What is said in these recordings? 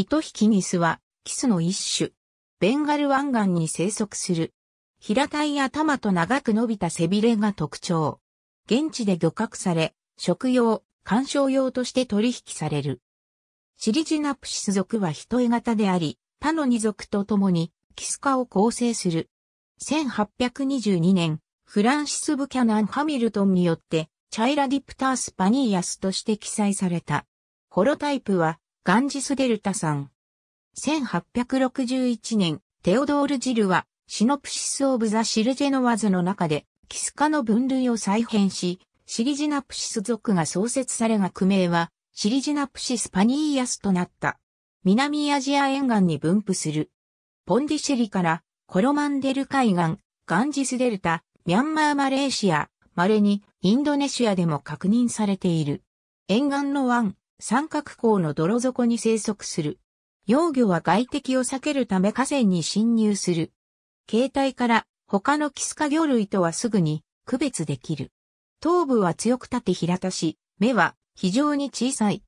糸引きニスは、キスの一種。ベンガル湾岸に生息する。平たい頭と長く伸びた背びれが特徴。現地で漁獲され、食用、観賞用として取引される。シリジナプシス属は一重型であり、他の二属と共に、キス科を構成する。1822年、フランシス・ブキャナン・ハミルトンによって、チャイラディプタース・パニーヤスとして記載された。ホロタイプは、ガンジスデルタさん。1861年、テオドール・ジルは、シノプシス・オブ・ザ・シルジェノワズの中で、キス科の分類を再編し、シリジナプシス属が創設され学名は、シリジナプシス・パニーヤスとなった。南アジア沿岸に分布する。ポンディシェリから、コロマンデル海岸、ガンジスデルタ、ミャンマー・マレーシア、稀にインドネシアでも確認されている。沿岸の湾、三角港の泥底に生息する。幼魚は外敵を避けるため河川に侵入する。形態から他のキスカ魚類とはすぐに区別できる。頭部は強く立て平たし、目は非常に小さい。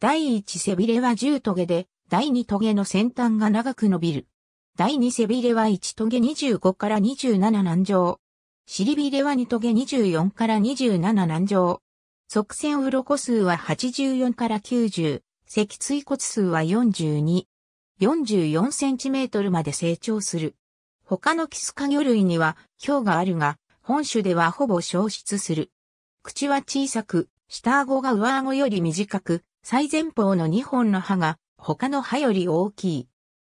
第一背びれは10トゲで、第二トゲの先端が長く伸びる。第二背びれは1トゲ25から27南上。尻びれは2トゲ24から27南上。側線鱗数は84から90、脊椎骨数は42、44センチメートルまで成長する。他のキスカ魚類には氷があるが、本種ではほぼ消失する。口は小さく、下顎が上顎より短く、最前方の2本の歯が他の歯より大きい。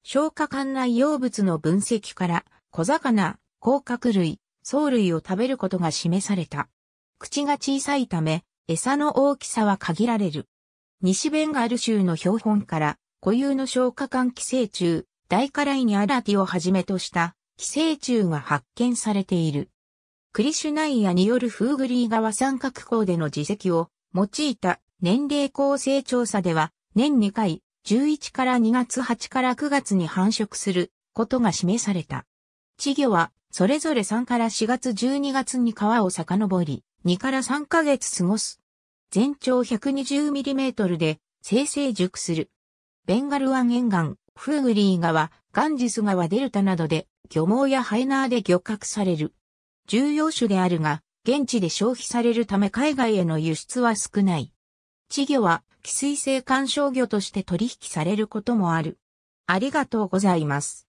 消化管内容物の分析から小魚、甲殻類、藻類を食べることが示された。口が小さいため、餌の大きさは限られる。西ベンガル州の標本から固有の消化管寄生虫、大カライニアラティをはじめとした寄生虫が発見されている。クリシュナイアによるフーグリー川三角港での自責を用いた年齢構成調査では年2回11から2月8から9月に繁殖することが示された。稚魚はそれぞれ3から4月12月に川を遡り、2から3ヶ月過ごす。全長 120mm で生成熟する。ベンガル湾沿岸、フーグリー川、ガンジス川デルタなどで漁網やハイナーで漁獲される。重要種であるが、現地で消費されるため海外への輸出は少ない。稚魚は、寄水性干渉魚として取引されることもある。ありがとうございます。